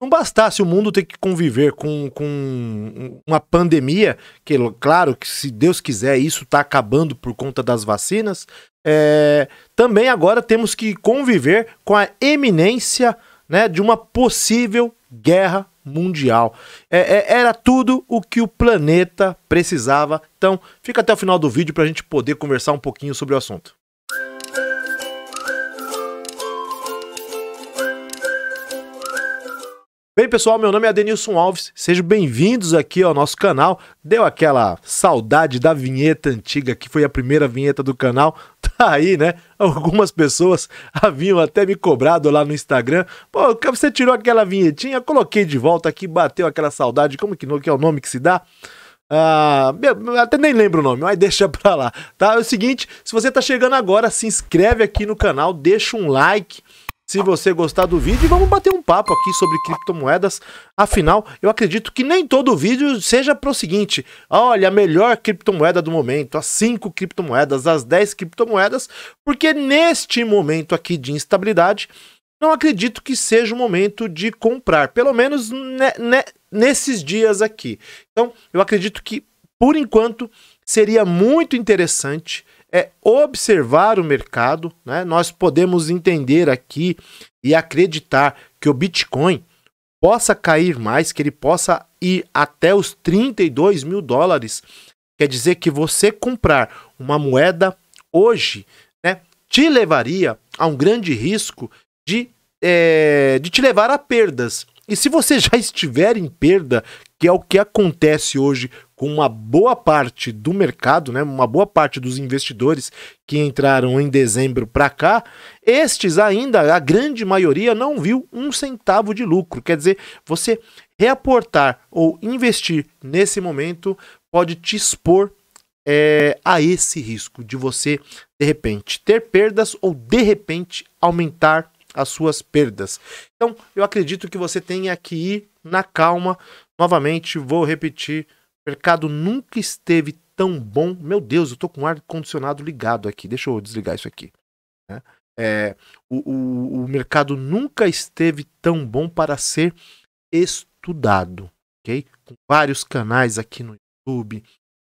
não bastasse o mundo ter que conviver com, com uma pandemia, que claro que se Deus quiser isso está acabando por conta das vacinas, é, também agora temos que conviver com a eminência né, de uma possível guerra mundial. É, é, era tudo o que o planeta precisava. Então fica até o final do vídeo para a gente poder conversar um pouquinho sobre o assunto. Bem, pessoal, meu nome é Adenilson Alves. Sejam bem-vindos aqui ao nosso canal. Deu aquela saudade da vinheta antiga, que foi a primeira vinheta do canal. Tá aí, né? Algumas pessoas haviam até me cobrado lá no Instagram. Pô, você tirou aquela vinhetinha, coloquei de volta aqui, bateu aquela saudade. Como que, que é o nome que se dá? Ah, até nem lembro o nome, mas deixa pra lá, tá? É o seguinte, se você tá chegando agora, se inscreve aqui no canal, deixa um like, se você gostar do vídeo. vamos bater um papo aqui sobre criptomoedas. Afinal, eu acredito que nem todo vídeo seja para o seguinte: olha, a melhor criptomoeda do momento, as 5 criptomoedas, as 10 criptomoedas, porque neste momento aqui de instabilidade, não acredito que seja o momento de comprar, pelo menos ne, ne, nesses dias aqui. Então, eu acredito que, por enquanto, seria muito interessante é observar o mercado, né? Nós podemos entender aqui e acreditar que o Bitcoin possa cair mais, que ele possa ir até os 32 mil dólares. Quer dizer que você comprar uma moeda hoje, né, te levaria a um grande risco de, é, de te levar a perdas. E se você já estiver em perda, que é o que acontece hoje com uma boa parte do mercado, né, uma boa parte dos investidores que entraram em dezembro para cá, estes ainda, a grande maioria, não viu um centavo de lucro. Quer dizer, você reaportar ou investir nesse momento pode te expor é, a esse risco de você, de repente, ter perdas ou de repente aumentar as suas perdas. Então, eu acredito que você tenha que ir na calma. Novamente, vou repetir: o mercado nunca esteve tão bom. Meu Deus, eu tô com o ar condicionado ligado aqui. Deixa eu desligar isso aqui. Né? É, o, o, o mercado nunca esteve tão bom para ser estudado, ok? Com vários canais aqui no YouTube,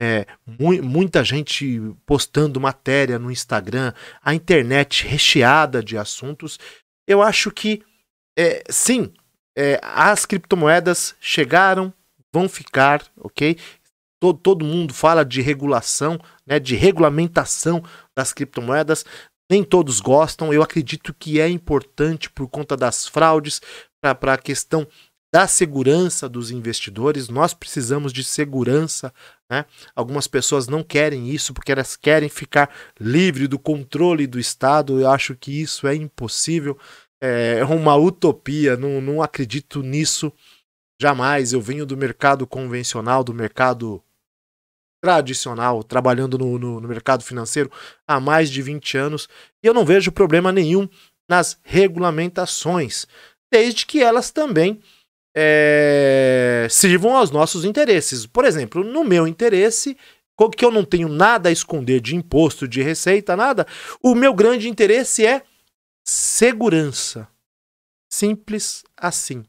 é, mu muita gente postando matéria no Instagram, a internet recheada de assuntos. Eu acho que, é, sim, é, as criptomoedas chegaram, vão ficar, ok? Todo, todo mundo fala de regulação, né, de regulamentação das criptomoedas. Nem todos gostam. Eu acredito que é importante por conta das fraudes, para a questão da segurança dos investidores. Nós precisamos de segurança. Né? Algumas pessoas não querem isso porque elas querem ficar livre do controle do Estado. Eu acho que isso é impossível, é, é uma utopia. Não, não acredito nisso jamais. Eu venho do mercado convencional, do mercado tradicional, trabalhando no, no, no mercado financeiro há mais de 20 anos e eu não vejo problema nenhum nas regulamentações, desde que elas também é, sirvam aos nossos interesses. Por exemplo, no meu interesse, que eu não tenho nada a esconder de imposto, de receita, nada, o meu grande interesse é segurança. Simples assim.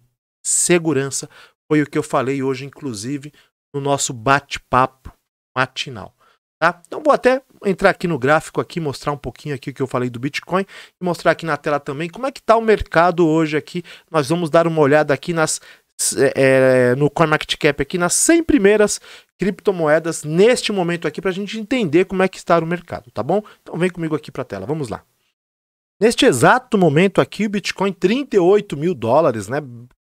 Segurança. Foi o que eu falei hoje, inclusive, no nosso bate-papo matinal. Tá? Então vou até entrar aqui no gráfico aqui, mostrar um pouquinho aqui o que eu falei do Bitcoin e mostrar aqui na tela também como é que está o mercado hoje aqui. Nós vamos dar uma olhada aqui nas é, é, no CoinMarketCap aqui nas 100 primeiras criptomoedas neste momento aqui para a gente entender como é que está o mercado, tá bom? Então vem comigo aqui para a tela, vamos lá. Neste exato momento aqui, o Bitcoin 38 mil dólares, né?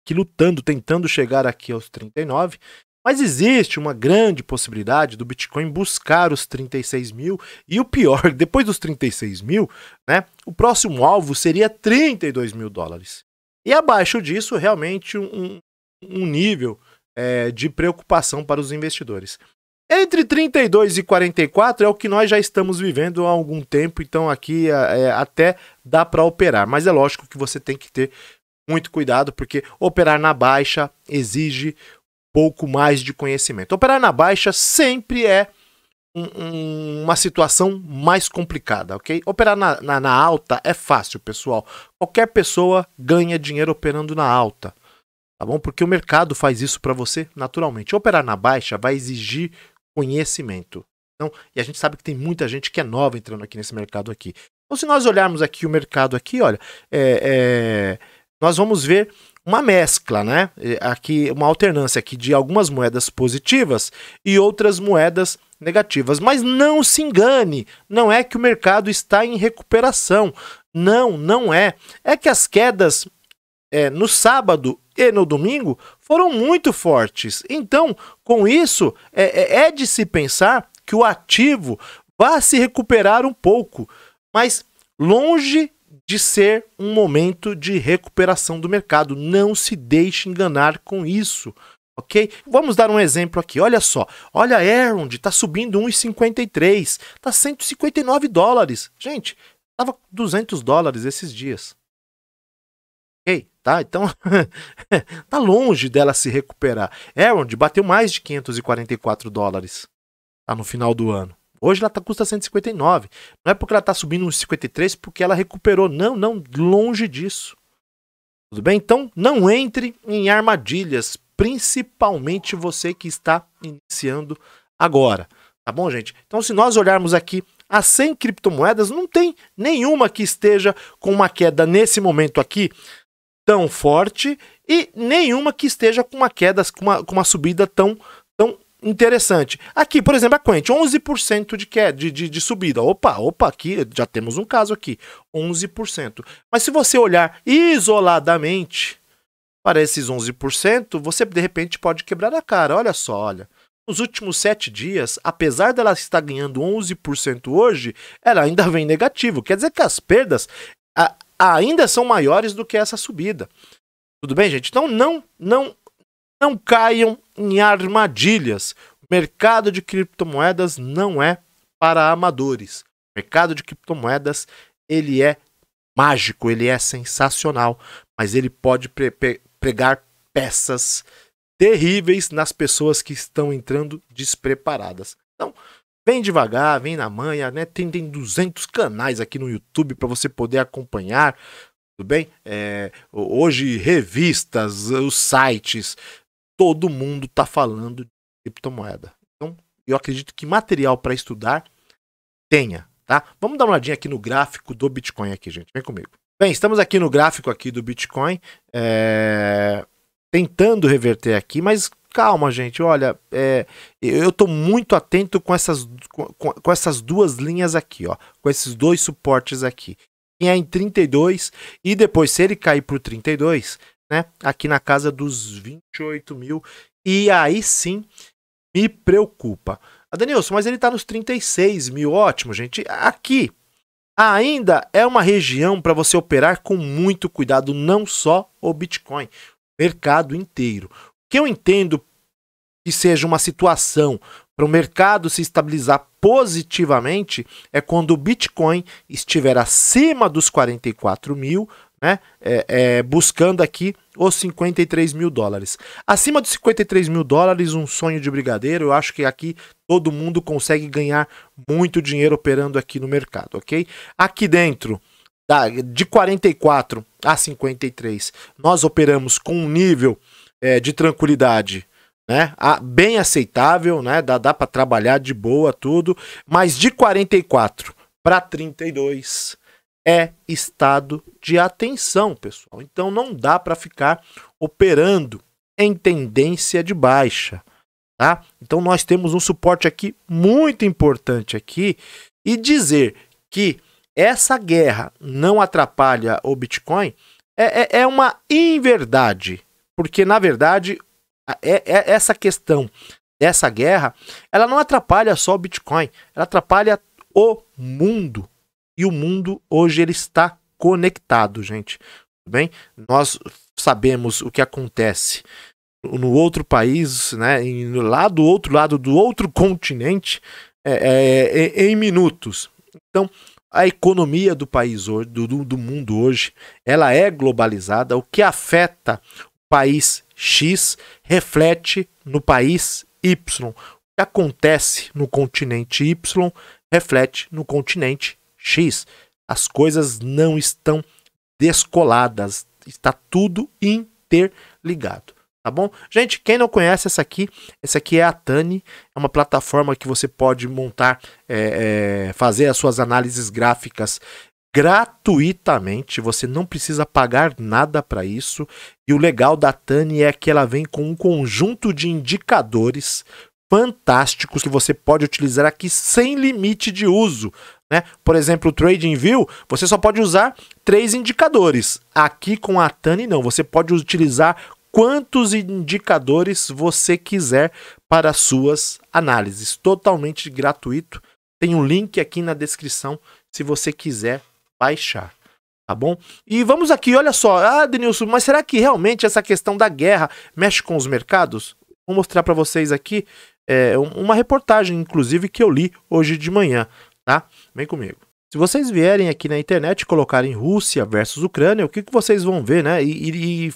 Que lutando, tentando chegar aqui aos 39. Mas existe uma grande possibilidade do Bitcoin buscar os 36 mil e o pior, depois dos 36 mil, né? O próximo alvo seria 32 mil dólares. E abaixo disso, realmente um, um nível é, de preocupação para os investidores. Entre 32 e 44 é o que nós já estamos vivendo há algum tempo, então aqui é, é até dá para operar, mas é lógico que você tem que ter muito cuidado, porque operar na baixa exige pouco mais de conhecimento. Operar na baixa sempre é um, uma situação mais complicada, ok? Operar na, na, na alta é fácil, pessoal. Qualquer pessoa ganha dinheiro operando na alta tá bom? Porque o mercado faz isso para você naturalmente. Operar na baixa vai exigir conhecimento. Então, e a gente sabe que tem muita gente que é nova entrando aqui nesse mercado aqui. Então, se nós olharmos aqui o mercado aqui, olha, é, é, nós vamos ver uma mescla, né? É, aqui uma alternância aqui de algumas moedas positivas e outras moedas negativas. Mas não se engane, não é que o mercado está em recuperação. Não, não é. É que as quedas é, no sábado e no domingo foram muito fortes. Então, com isso, é, é, é de se pensar que o ativo vá se recuperar um pouco, mas longe de ser um momento de recuperação do mercado. Não se deixe enganar com isso. Ok? Vamos dar um exemplo aqui. Olha só. Olha a Erund, está subindo 1,53. Está 159 dólares. Gente, estava 200 dólares esses dias. Ok? Tá? Então, tá longe dela se recuperar. Aaron é bateu mais de 544 dólares tá? no final do ano. Hoje ela tá, custa 159. Não é porque ela tá subindo uns 53 porque ela recuperou. Não, não, longe disso. Tudo bem? Então, não entre em armadilhas, principalmente você que está iniciando agora. Tá bom, gente? Então, se nós olharmos aqui as 100 criptomoedas, não tem nenhuma que esteja com uma queda nesse momento aqui tão forte e nenhuma que esteja com uma queda, com uma, com uma subida tão, tão interessante. Aqui, por exemplo, a Quent, 11% de queda, de, de, de, subida. Opa, opa, aqui já temos um caso aqui, 11%. Mas se você olhar isoladamente para esses 11%, você de repente pode quebrar a cara. Olha só, olha. Nos últimos 7 dias, apesar dela estar ganhando 11% hoje, ela ainda vem negativo. Quer dizer que as perdas ainda são maiores do que essa subida. Tudo bem, gente? Então não, não, não caiam em armadilhas. O mercado de criptomoedas não é para amadores. O mercado de criptomoedas, ele é mágico, ele é sensacional, mas ele pode pre pregar peças terríveis nas pessoas que estão entrando despreparadas. Então, Vem devagar, vem na manha, né? Tem, tem 200 canais aqui no YouTube para você poder acompanhar, tudo bem? É, hoje, revistas, os sites, todo mundo tá falando de criptomoeda. Então, eu acredito que material para estudar tenha, tá? Vamos dar uma olhadinha aqui no gráfico do Bitcoin aqui, gente. Vem comigo. Bem, estamos aqui no gráfico aqui do Bitcoin, é... tentando reverter aqui, mas calma, gente. Olha, é, eu estou muito atento com essas, com, com, essas duas linhas aqui, ó, com esses dois suportes aqui. E é em 32 e depois se ele cair para o 32, né, aqui na casa dos 28 mil e aí sim me preocupa. A Danielson, mas ele está nos 36 mil, ótimo, gente. Aqui ainda é uma região para você operar com muito cuidado, não só o Bitcoin, mercado inteiro que eu entendo que seja uma situação para o mercado se estabilizar positivamente é quando o Bitcoin estiver acima dos 44 mil, né? É, é, buscando aqui os 53 mil dólares. Acima dos 53 mil dólares, um sonho de brigadeiro. Eu acho que aqui todo mundo consegue ganhar muito dinheiro operando aqui no mercado, ok? Aqui dentro, de 44 a 53, nós operamos com um nível é, de tranquilidade né? Ah, bem aceitável, né? Dá, dá para trabalhar de boa tudo, mas de 44 para 32 é estado de atenção, pessoal. Então não dá para ficar operando em tendência de baixa, tá? Então nós temos um suporte aqui muito importante aqui e dizer que essa guerra não atrapalha o Bitcoin é, é, é uma inverdade, porque, na verdade, é, é essa questão dessa guerra, ela não atrapalha só o Bitcoin, ela atrapalha o mundo. E o mundo hoje ele está conectado, gente. Tudo bem? Nós sabemos o que acontece no outro país, né, lá do outro lado do outro continente, é, é, é, em minutos. Então, a economia do país hoje, do, do mundo hoje, ela é globalizada, o que afeta país X reflete no país Y. O que acontece no continente Y reflete no continente X. As coisas não estão descoladas, está tudo interligado. Tá bom? Gente, quem não conhece essa aqui, essa aqui é a Tani, é uma plataforma que você pode montar, é, é, fazer as suas análises gráficas gratuitamente, você não precisa pagar nada para isso. E o legal da Tani é que ela vem com um conjunto de indicadores fantásticos que você pode utilizar aqui sem limite de uso. Né? Por exemplo, o Trading View, você só pode usar três indicadores. Aqui com a Tani, não. Você pode utilizar quantos indicadores você quiser para suas análises. Totalmente gratuito. Tem um link aqui na descrição se você quiser baixar. Tá bom? E vamos aqui, olha só. Ah, Denilson, mas será que realmente essa questão da guerra mexe com os mercados? Vou mostrar para vocês aqui é, uma reportagem, inclusive, que eu li hoje de manhã. Tá? Vem comigo. Se vocês vierem aqui na internet e colocarem Rússia versus Ucrânia, o que, que vocês vão ver, né? E, e, e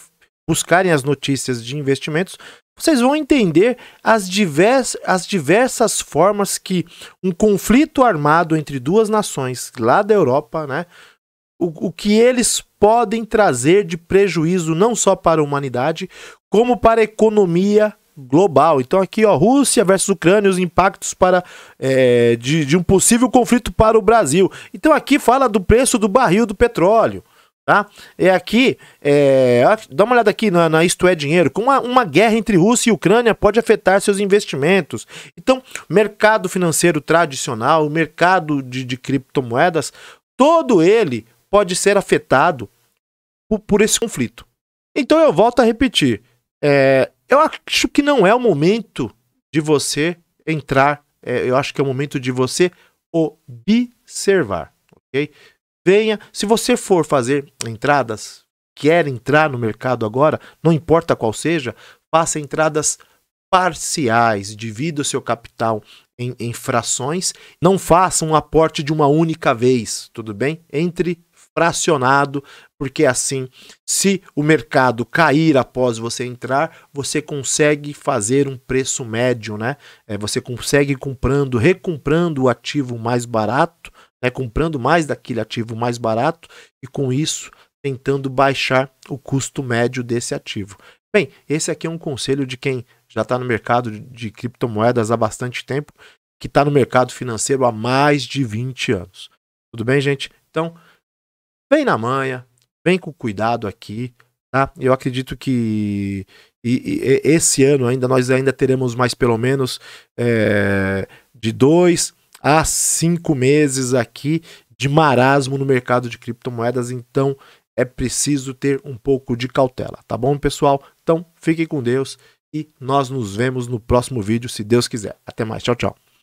buscarem as notícias de investimentos, vocês vão entender as, divers, as diversas formas que um conflito armado entre duas nações lá da Europa, né? O, o que eles podem trazer de prejuízo não só para a humanidade, como para a economia global. Então aqui, ó, Rússia versus Ucrânia, os impactos para é, de, de um possível conflito para o Brasil. Então aqui fala do preço do barril do petróleo tá? É aqui, é, dá uma olhada aqui na, na Isto é Dinheiro. Com uma, uma guerra entre Rússia e Ucrânia pode afetar seus investimentos. Então, mercado financeiro tradicional, mercado de, de criptomoedas, todo ele pode ser afetado por, por esse conflito. Então, eu volto a repetir. É, eu acho que não é o momento de você entrar. É, eu acho que é o momento de você observar, ok? venha. Se você for fazer entradas, quer entrar no mercado agora, não importa qual seja, faça entradas parciais, divida o seu capital em, em frações, não faça um aporte de uma única vez, tudo bem? Entre fracionado, porque assim, se o mercado cair após você entrar, você consegue fazer um preço médio, né? É, você consegue comprando, recomprando o ativo mais barato né, comprando mais daquele ativo mais barato e com isso tentando baixar o custo médio desse ativo. Bem, esse aqui é um conselho de quem já está no mercado de criptomoedas há bastante tempo, que está no mercado financeiro há mais de 20 anos. Tudo bem, gente? Então, vem na manha, vem com cuidado aqui, tá? Eu acredito que e, e, esse ano ainda nós ainda teremos mais pelo menos é, de dois há cinco meses aqui de marasmo no mercado de criptomoedas, então é preciso ter um pouco de cautela, tá bom, pessoal? Então fiquem com Deus e nós nos vemos no próximo vídeo, se Deus quiser. Até mais, tchau, tchau.